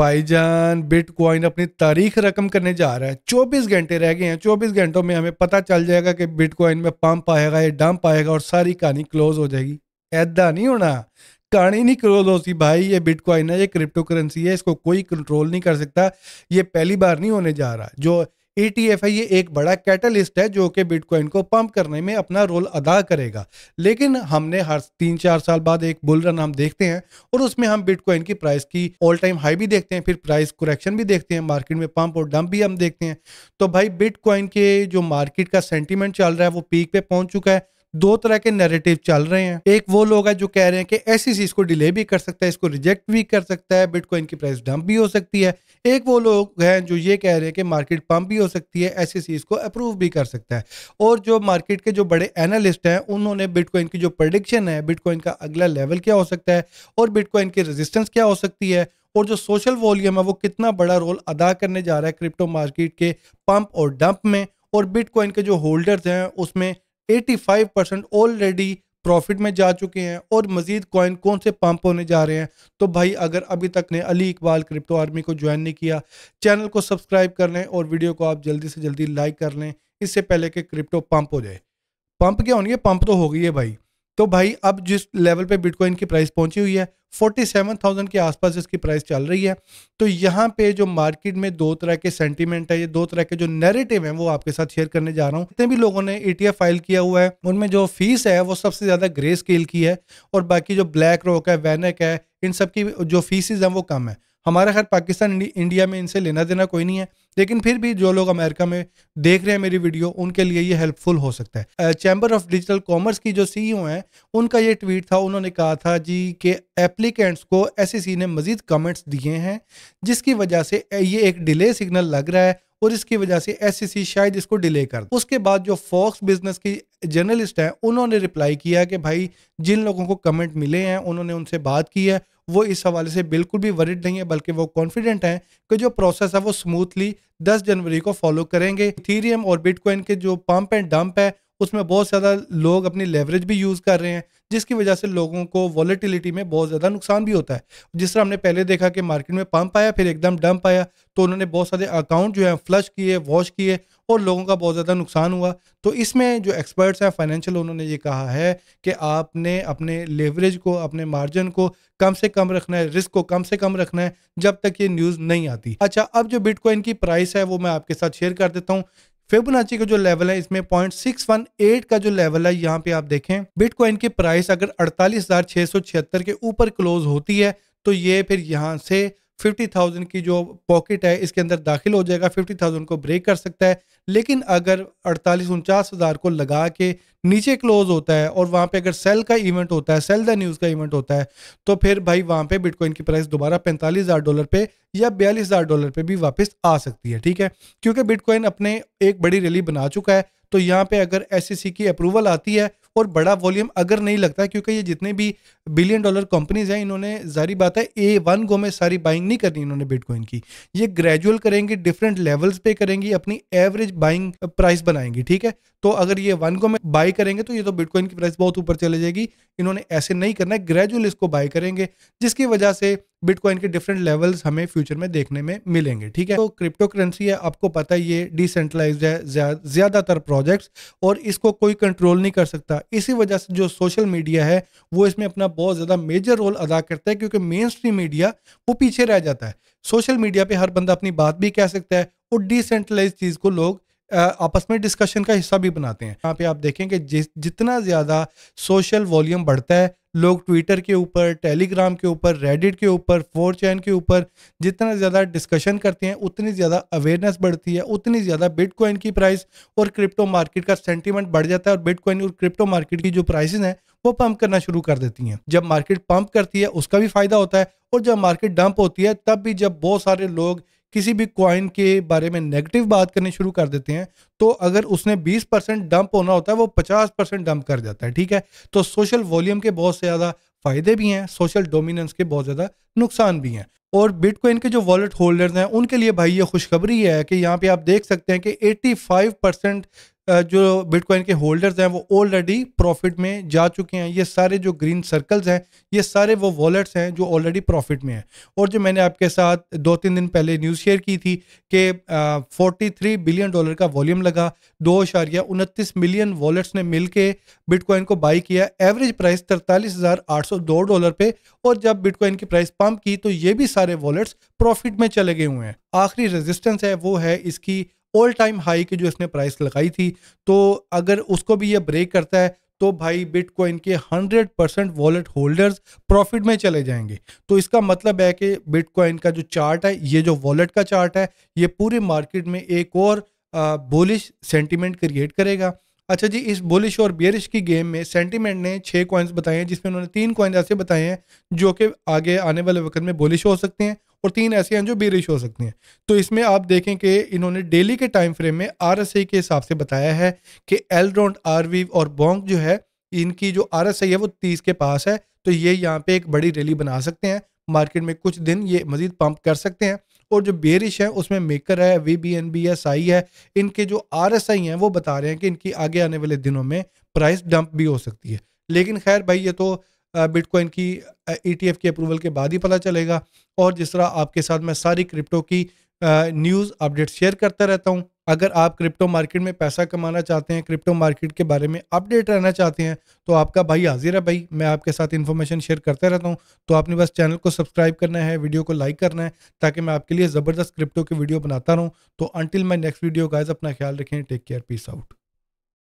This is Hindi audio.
भाईजान बिटकॉइन अपनी तारीख रकम करने जा रहा है 24 घंटे रह गए हैं 24 घंटों में हमें पता चल जाएगा कि बिटकॉइन में पंप आएगा या डंप आएगा और सारी कहानी क्लोज हो जाएगी ऐदा नहीं होना कहानी नहीं क्लोज होती भाई ये बिटकॉइन है ये क्रिप्टो करेंसी है इसको कोई कंट्रोल नहीं कर सकता ये पहली बार नहीं होने जा रहा जो ETF है ये एक बड़ा कैटलिस्ट है जो कि बिटकॉइन को पंप करने में अपना रोल अदा करेगा लेकिन हमने हर तीन चार साल बाद एक बुल रन हम देखते हैं और उसमें हम बिटकॉइन की प्राइस की ऑल टाइम हाई भी देखते हैं फिर प्राइस कुरेक्शन भी देखते हैं मार्केट में पंप और डंप भी हम देखते हैं तो भाई बिटकॉइन के जो मार्केट का सेंटिमेंट चल रहा है वो पीक पे पहुंच चुका है दो तरह के नैरेटिव चल रहे हैं एक वो लोग है जो कह रहे हैं कि ऐसी चीज को डिले भी कर सकता है इसको रिजेक्ट भी कर सकता है बिटकॉइन की प्राइस डंप भी हो सकती है एक वो लोग हैं जो ये कह रहे हैं कि मार्केट पंप भी हो सकती है ऐसी चीज को अप्रूव भी कर सकता है और जो मार्केट के जो बड़े एनालिस्ट हैं उन्होंने बिटकॉइन की जो प्रडिक्शन है बिटकॉइन का अगला लेवल क्या हो सकता है और बिटकॉइन की रेजिस्टेंस क्या हो सकती है और जो सोशल वॉल्यूम है वो कितना बड़ा रोल अदा करने जा रहा है क्रिप्टो मार्केट के पंप और डंप में और बिटकॉइन के जो होल्डर्स हैं उसमें 85 परसेंट ऑलरेडी प्रॉफिट में जा चुके हैं और मजीद कॉइन कौन से पंप होने जा रहे हैं तो भाई अगर अभी तक ने अली इकबाल क्रिप्टो आर्मी को ज्वाइन नहीं किया चैनल को सब्सक्राइब कर लें और वीडियो को आप जल्दी से जल्दी लाइक कर लें इससे पहले कि क्रिप्टो पंप हो जाए पंप क्या होनी है पंप तो हो गई है भाई तो भाई अब जिस लेवल पे बिटकॉइन की प्राइस पहुंची हुई है 47,000 के आसपास इसकी प्राइस चल रही है तो यहाँ पे जो मार्केट में दो तरह के सेंटीमेंट है ये दो तरह के जो नैरेटिव हैं वो आपके साथ शेयर करने जा रहा हूँ जितने भी लोगों ने ईटीएफ e फाइल किया हुआ है उनमें जो फीस है वो सबसे ज्यादा ग्रे स्केल की है और बाकी जो ब्लैक रॉक है वैनक है इन सब की जो फीसिस हैं वो कम है हमारा खैर पाकिस्तान इंडिया में इनसे लेना देना कोई नहीं है लेकिन फिर भी जो लोग अमेरिका में देख रहे हैं मेरी वीडियो उनके लिए ये हेल्पफुल हो सकता है चैम्बर ऑफ डिजिटल कॉमर्स की जो सीईओ e हैं उनका ये ट्वीट था उन्होंने कहा था जी कि एप्लीकेंट्स को एस e ने मजीद कमेंट्स दिए हैं जिसकी वजह से ये एक डिले सिग्नल लग रहा है और इसकी वजह से एस e शायद इसको डिले कर उसके बाद जो फॉक्स बिजनेस की जर्नलिस्ट हैं उन्होंने रिप्लाई किया कि भाई जिन लोगों को कमेंट मिले हैं उन्होंने उनसे बात की है वो इस हवाले से बिल्कुल भी वरिड नहीं है बल्कि वो कॉन्फिडेंट हैं कि जो प्रोसेस है वो स्मूथली 10 जनवरी को फॉलो करेंगे थीरियम और बिटकॉइन के जो पंप एंड डंप है उसमें बहुत ज़्यादा लोग अपनी लेवरेज भी यूज़ कर रहे हैं जिसकी वजह से लोगों को वॉलेटिलिटी में बहुत ज़्यादा नुकसान भी होता है जिस तरह हमने पहले देखा कि मार्केट में पंप आया फिर एकदम डंप आया तो उन्होंने बहुत सारे अकाउंट जो है फ्लश किए वॉश किए और लोगों का बहुत ज़्यादा नुकसान हुआ तो इसमें जो एक्सपर्ट्स हैं फाइनेंशियल उन्होंने ये कहा है कि आपने अपने लेवरेज को अपने मार्जिन को कम से कम रखना है रिस्क को कम से कम रखना है जब तक ये न्यूज़ नहीं आती अच्छा अब जो बिटकॉइन की प्राइस है वो मैं आपके साथ शेयर कर देता हूँ फेबुनाची का जो लेवल है इसमें पॉइंट सिक्स वन एट का जो लेवल है यहाँ पे आप देखें बिटकॉइन की प्राइस अगर अड़तालीस हजार छह सौ छिहत्तर के ऊपर क्लोज होती है तो ये फिर यहाँ से फिफ्टी थाउजेंड की जो पॉकेट है इसके अंदर दाखिल हो जाएगा फिफ्टी थाउजेंड को ब्रेक कर सकता है लेकिन अगर अड़तालीस उनचास हज़ार को लगा के नीचे क्लोज होता है और वहाँ पे अगर सेल का इवेंट होता है सेल द न्यूज़ का इवेंट होता है तो फिर भाई वहाँ पे बिटकॉइन की प्राइस दोबारा पैंतालीस हज़ार डॉलर पे या बयालीस हज़ार डॉलर पे भी वापस आ सकती है ठीक है क्योंकि बिटकॉइन अपने एक बड़ी रैली बना चुका है तो यहाँ पे अगर एस e की अप्रूवल आती है और बड़ा वॉल्यूम अगर नहीं लगता क्योंकि ये जितने भी बिलियन डॉलर कंपनीज हैं इन्होंने जारी बात है ए वन गो में सारी बाइंग नहीं करनी इन्होंने बिटकॉइन की ये ग्रेजुअल करेंगी डिफरेंट लेवल्स पे करेंगी अपनी एवरेज बाइंग प्राइस बनाएंगी ठीक है तो अगर ये वन गो में बाई करेंगे तो ये तो बिटकॉइन की प्राइस बहुत ऊपर चले जाएगी इन्होंने ऐसे नहीं करना है ग्रेजुअल इसको बाय करेंगे जिसकी वजह से बिटकॉइन के डिफरेंट लेवल्स हमें फ्यूचर में देखने में मिलेंगे ठीक है तो क्रिप्टो करेंसी है आपको पता है ये डिसेंट्रलाइज है ज्यादातर प्रोजेक्ट्स और इसको कोई कंट्रोल नहीं कर सकता इसी वजह से जो सोशल मीडिया है वो इसमें अपना बहुत ज़्यादा मेजर रोल अदा करता है क्योंकि मेन स्ट्रीम मीडिया वो पीछे रह जाता है सोशल मीडिया पे हर बंदा अपनी बात भी कह सकता है और डिसेंट्रलाइज चीज़ को लोग आपस में डिस्कशन का हिस्सा भी बनाते हैं यहाँ पे आप देखें कि जितना ज़्यादा सोशल वॉल्यूम बढ़ता है लोग ट्विटर के ऊपर टेलीग्राम के ऊपर रेडिट के ऊपर फोर चैन के ऊपर जितना ज़्यादा डिस्कशन करते हैं उतनी ज़्यादा अवेयरनेस बढ़ती है उतनी ज़्यादा बिटकॉइन की प्राइस और क्रिप्टो मार्केट का सेंटीमेंट बढ़ जाता है और बिटकॉइन और क्रिप्टो मार्केट की जो प्राइसेस हैं वो पंप करना शुरू कर देती हैं जब मार्केट पंप करती है उसका भी फायदा होता है और जब मार्केट डंप होती है तब भी जब बहुत सारे लोग किसी भी क्वाइन के बारे में नेगेटिव बात करनी शुरू कर देते हैं तो अगर उसने 20 परसेंट डंप होना होता है वो 50 परसेंट डंप कर जाता है ठीक है तो सोशल वॉल्यूम के बहुत से ज़्यादा फ़ायदे भी हैं सोशल डोमिनेंस के बहुत ज़्यादा नुकसान भी हैं और बिटकॉइन के जो वॉलेट होल्डर्स हैं उनके लिए भाई ये खुशखबरी है कि यहाँ पे आप देख सकते हैं कि 85 परसेंट जो बिटकॉइन के होल्डर्स हैं वो ऑलरेडी प्रॉफिट में जा चुके हैं ये सारे जो ग्रीन सर्कल्स हैं ये सारे वो वॉलेट्स हैं जो ऑलरेडी प्रॉफिट में हैं और जो मैंने आपके साथ दो तीन दिन पहले न्यूज़ शेयर की थी कि फोर्टी थ्री बिलियन डॉलर का वॉल्यूम लगा दो अशारिया उनतीस मिलियन वॉलेट्स ने मिल के बिटकॉइन को बाई किया एवरेज प्राइस तरतालीस हज़ार आठ सौ दो डॉलर पर और जब बिटकॉइन की प्राइस पम्प की तो ये भी सारे वॉलेट्स प्रॉफिट में चले गए हुए हैं आखिरी रेजिस्टेंस है वो है इसकी ऑल टाइम हाई की जो इसने प्राइस लगाई थी तो अगर उसको भी ये ब्रेक करता है तो भाई बिटकॉइन के 100 परसेंट वॉलेट होल्डर्स प्रॉफिट में चले जाएंगे तो इसका मतलब है कि बिटकॉइन का जो चार्ट है ये जो वॉलेट का चार्ट है ये पूरे मार्केट में एक और बोलिश सेंटिमेंट क्रिएट करेगा अच्छा जी इस बुलिश और बियरिश की गेम में सेंटीमेंट ने छः कॉइन्स बताए हैं जिसमें उन्होंने तीन कॉइन्स ऐसे बताए हैं जो कि आगे आने वाले वक्त में बुलिश हो सकते हैं और तीन ऐसे हैं जो बियरिश हो सकते हैं तो इसमें आप देखें कि इन्होंने डेली के टाइम फ्रेम में आर के हिसाब से बताया है कि एलड्रॉन्ड आरवीव और बोंग जो है इनकी जो आर है वो तीस के पास है तो ये यहाँ पे एक बड़ी रैली बना सकते हैं मार्केट में कुछ दिन ये मजीद पंप कर सकते हैं और जो बेरिश है उसमें मेकर है वी बी एन बी है साई है इनके जो आर एस आई हैं वो बता रहे हैं कि इनकी आगे आने वाले दिनों में प्राइस डंप भी हो सकती है लेकिन खैर भाई ये तो बिटकॉइन की ई टी एफ की अप्रूवल के बाद ही पता चलेगा और जिस तरह आपके साथ मैं सारी क्रिप्टो की न्यूज़ अपडेट शेयर करता रहता हूँ अगर आप क्रिप्टो मार्केट में पैसा कमाना चाहते हैं क्रिप्टो मार्केट के बारे में अपडेट रहना चाहते हैं तो आपका भाई हाजिर है भाई मैं आपके साथ इन्फॉर्मेशन शेयर करता रहता हूँ तो आपने बस चैनल को सब्सक्राइब करना है वीडियो को लाइक करना है ताकि मैं आपके लिए ज़बरदस्त क्रिप्टो की वीडियो बनाता रहूँ तो until my next video guys अपना ख्याल रखें टेक केयर पीस आउट